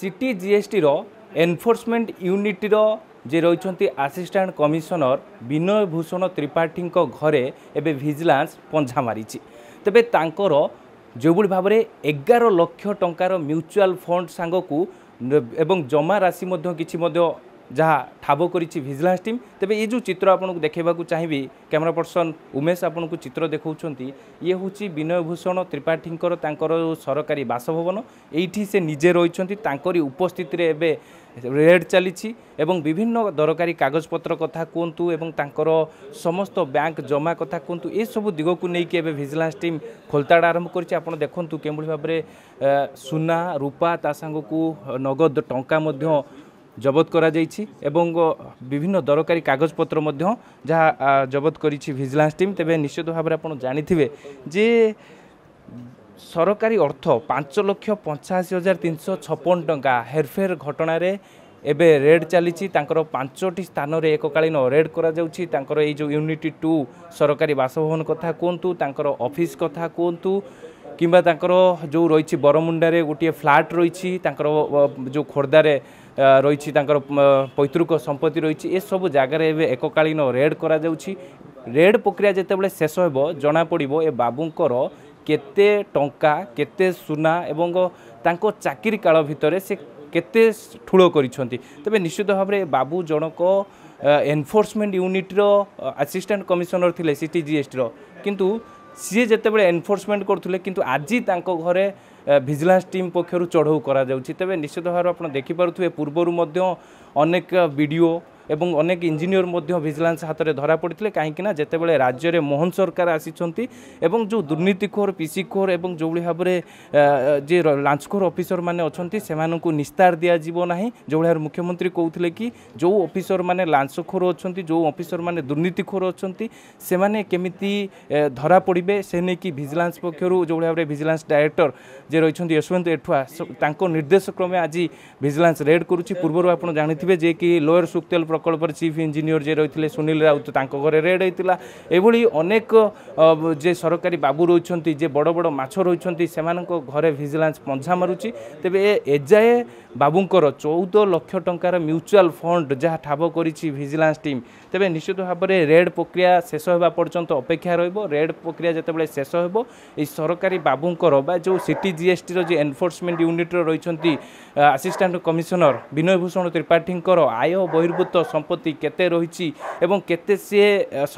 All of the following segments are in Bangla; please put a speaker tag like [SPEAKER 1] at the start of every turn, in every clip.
[SPEAKER 1] ସିଟି ଜିଏସ୍ଟିର ଏନ୍ଫୋର୍ସମେଣ୍ଟ ୟୁନିଟ୍ର ଯେ ରହିଛନ୍ତି ଆସିଷ୍ଟାଣ୍ଟ କମିଶନର ବିନୟ ଭୂଷଣ ତ୍ରିପାଠୀଙ୍କ ଘରେ ଏବେ ଭିଜିଲାନ୍ସ ପଞ୍ଝା ମାରିଛି ତେବେ ତାଙ୍କର ଯେଉଁଭଳି ଭାବରେ ଏଗାର ଲକ୍ଷ ଟଙ୍କାର ମ୍ୟୁଚୁଆଲ୍ ଫଣ୍ଡ ସାଙ୍ଗକୁ ଏବଂ ଜମା ରାଶି ମଧ୍ୟ କିଛି ମଧ୍ୟ ଯାହା ଠାବ କରିଛି ଭିଜିଲାନ୍ସ ଟିମ୍ ତେବେ ଏ ଯେଉଁ ଚିତ୍ର ଆପଣଙ୍କୁ ଦେଖାଇବାକୁ ଚାହିଁବି କ୍ୟାମେରା ପର୍ସନ ଉମେଶ ଆପଣଙ୍କୁ ଚିତ୍ର ଦେଖାଉଛନ୍ତି ଇଏ ହେଉଛି ବିନୟ ଭୂଷଣ ତ୍ରିପାଠୀଙ୍କର ତାଙ୍କର ସରକାରୀ ବାସଭବନ ଏଇଠି ସେ ନିଜେ ରହିଛନ୍ତି ତାଙ୍କରି ଉପସ୍ଥିତିରେ ଏବେ ରେଡ୍ ଚାଲିଛି ଏବଂ ବିଭିନ୍ନ ଦରକାରୀ କାଗଜପତ୍ର କଥା କୁହନ୍ତୁ ଏବଂ ତାଙ୍କର ସମସ୍ତ ବ୍ୟାଙ୍କ ଜମା କଥା କୁହନ୍ତୁ ଏସବୁ ଦିଗକୁ ନେଇକି ଏବେ ଭିଜିଲାନ୍ସ ଟିମ୍ ଖୋଲତାଡ଼ ଆରମ୍ଭ କରିଛି ଆପଣ ଦେଖନ୍ତୁ କେଉଁଭଳି ଭାବରେ ସୁନା ରୂପା ତା ସାଙ୍ଗକୁ ନଗଦ ଟଙ୍କା ମଧ୍ୟ জবত করা যাইছি এবং বিভিন্ন দরকারী কাগজপত্র মধ্যে যা জবত করেছি ভিজিলান্স টিম তবে নিশ্চিত ভাবে আপনার জাঁথিবে যে সরকারি অর্থ পাঁচ লক্ষ পঞ্চাশি হাজার তিনশো ছপন টঙ্কা হেরফের ঘটনার এবে রেড চালিছি তাঁর পাঁচটি স্থানের এককালীন রেড করা যাচ্ছে তাঁর এই যে ইউনিটি টু সরকারি বাসভবন কথা কুহতু তাঁর অফিস কথা কুহতু কিংবা তাঁর যে রয়েছে বরমুন্ডার গোটিয়ে ফ্লাট রয়েছে তাঁর যে খোর্ধার ରହିଛି ତାଙ୍କର ପୈତୃକ ସମ୍ପତ୍ତି ରହିଛି ଏସବୁ ଜାଗାରେ ଏବେ ଏକକାଳୀନ ରେଡ୍ କରାଯାଉଛି ରେଡ୍ ପ୍ରକ୍ରିୟା ଯେତେବେଳେ ଶେଷ ହେବ ଜଣାପଡ଼ିବ ଏ ବାବୁଙ୍କର କେତେ ଟଙ୍କା କେତେ ସୁନା ଏବଂ ତାଙ୍କ ଚାକିରି କାଳ ଭିତରେ ସେ କେତେ ଠୁଳ କରିଛନ୍ତି ତେବେ ନିଶ୍ଚିତ ଭାବରେ ବାବୁ ଜଣକ ଏନଫୋର୍ସମେଣ୍ଟ ୟୁନିଟ୍ର ଆସିଷ୍ଟାଣ୍ଟ କମିଶନର ଥିଲେ ସିଟି ଜିଏସ୍ଟିର କିନ୍ତୁ ସିଏ ଯେତେବେଳେ ଏନଫୋର୍ସମେଣ୍ଟ କରୁଥିଲେ କିନ୍ତୁ ଆଜି ତାଙ୍କ ଘରେ ଭିଜିଲାନ୍ସ ଟିମ୍ ପକ୍ଷରୁ ଚଢ଼ଉ କରାଯାଉଛି ତେବେ ନିଶ୍ଚିତ ଭାବରେ ଆପଣ ଦେଖିପାରୁଥିବେ ପୂର୍ବରୁ ମଧ୍ୟ ଅନେକ ଭିଡ଼ିଓ এবং অনেক ইঞ্জিনিয়র মধ্য ভিজিলান্স হাতরে ধরা পড়িলে কিনা যেতবে রাজ্যের মোহন সরকার আসিছেন এবং যে দুর্নীতিখোর পিসিখোর এবং যেভাবে ভাবে যে লাঞ্চখোর অফিসর মানে অনেক সে নিস্তার দিয়াযিব না যেভাবে ভাবে মুখ্যমন্ত্রী কৌলে কি যে অফিসর মানে লাঞ্চখোর অনেক যে অফিসর মানে দুর্নীতিখোর অনেক সে কেমিতি ধরা পড়বে সে নেই ভিজিলান্স পক্ষর যেভাবে ভাবে ভিজিলান্স ডাইরেক্টর যে রয়েছেন যশবন্ত এঠুয়া তাঙ্ক নির্দেশ ক্রমে আজ ভিজিলান্স রেড করুছি পূর্বর আপনার জাঁথিবে যে কি লোয়র সুক্তেল প্রকল্পের চিফ ইঞ্জিনিয়র যে রয়েছে সুনীল রাউত তাঁর ঘরে রেড হয়েছিল এইভাবে অনেক যে সরকারি বাবু রয়েছেন যে বড় বড় মাছ রয়েছেন সে ঘরে ভিজিলান্স পঞ্জা মারুচি তবে এ এযায়ে বাবুঙ্কর চৌদ লক্ষ টঙ্কার মিউচুয়াল ফন্ড যা ঠাব করেছি ভিজিলান্স টিম তবে নিশ্চিত ভাবে রেড প্রক্রিয়া শেষ হওয়া পর্যন্ত অপেক্ষা রহব রেড প্রক্রিয়া যেত শেষ হব এই সরকারি বাবুঙ্কর বা যে সিটি জিএসটির যে এনফোর্সমেন্ট ইউনিট রয়েছেন আসিষ্টাট কমিশনর বিনয়ভূষণ ত্রিপাঠী আয় বহির্ভূত সম্পত্তি কেতে রয়েছে এবং কেতে সি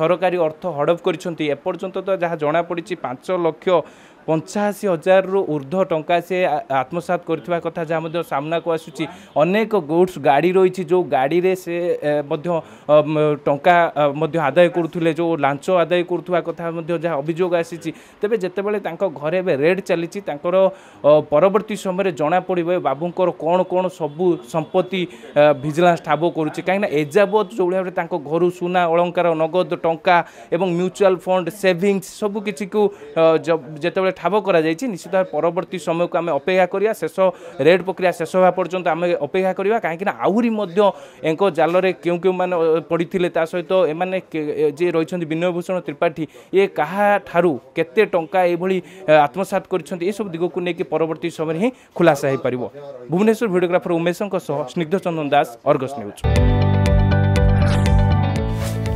[SPEAKER 1] সরকারি অর্থ হড়প করেছেন এপর্যন্ত তো যা জনাপড়ি পাঁচ লক্ষ ପଞ୍ଚାଅଶୀ ହଜାରରୁ ଉର୍ଦ୍ଧ୍ୱ ଟଙ୍କା ସେ ଆତ୍ମସାତ କରିଥିବା କଥା ଯାହା ମଧ୍ୟ ସାମ୍ନାକୁ ଆସୁଛି ଅନେକ ଗୁଡ୍ସ ଗାଡ଼ି ରହିଛି ଯେଉଁ ଗାଡ଼ିରେ ସେ ମଧ୍ୟ ଟଙ୍କା ମଧ୍ୟ ଆଦାୟ କରୁଥିଲେ ଯେଉଁ ଲାଞ୍ଚ ଆଦାୟ କରୁଥିବା କଥା ମଧ୍ୟ ଯାହା ଅଭିଯୋଗ ଆସିଛି ତେବେ ଯେତେବେଳେ ତାଙ୍କ ଘରେ ଏବେ ରେଡ୍ ଚାଲିଛି ତାଙ୍କର ପରବର୍ତ୍ତୀ ସମୟରେ ଜଣାପଡ଼ିବ ବାବୁଙ୍କର କ'ଣ କ'ଣ ସବୁ ସମ୍ପତ୍ତି ଭିଜିଲାନ୍ସ ଠାବ କରୁଛି କାହିଁକିନା ଏଯାବତ୍ ଯେଉଁ ଭାବରେ ତାଙ୍କ ଘରୁ ସୁନା ଅଳଙ୍କାର ନଗଦ ଟଙ୍କା ଏବଂ ମ୍ୟୁଚୁଆଲ୍ ଫଣ୍ଡ ସେଭିଙ୍ଗସ୍ ସବୁ କିଛିକୁ ଯେତେବେଳେ ଠାବ କରାଯାଇଛି ନିଶ୍ଚିତ ଭାବେ ପରବର୍ତ୍ତୀ ସମୟକୁ ଆମେ ଅପେକ୍ଷା କରିବା ଶେଷ ରେଡ୍ ପ୍ରକ୍ରିୟା ଶେଷ ହେବା ପର୍ଯ୍ୟନ୍ତ ଆମେ ଅପେକ୍ଷା କରିବା କାହିଁକିନା ଆହୁରି ମଧ୍ୟ ଏଙ୍କ ଜାଲରେ କେଉଁ କେଉଁମାନେ ପଡ଼ିଥିଲେ ତା ସହିତ ଏମାନେ ଯିଏ ରହିଛନ୍ତି ବିନୟଭୂଷଣ ତ୍ରିପାଠୀ ଇଏ କାହାଠାରୁ କେତେ ଟଙ୍କା ଏଭଳି ଆତ୍ମସାତ କରିଛନ୍ତି ଏସବୁ ଦିଗକୁ ନେଇକି ପରବର୍ତ୍ତୀ ସମୟରେ ହିଁ ଖୁଲାସା ହୋଇପାରିବ ଭୁବନେଶ୍ୱର ଭିଡ଼ିଓଗ୍ରାଫର ଉମେଶଙ୍କ ସହ ସ୍ନିଗ୍ଧ ଚନ୍ଦନ ଦାସ ଅର୍ଗସ ନ୍ୟୁଜ୍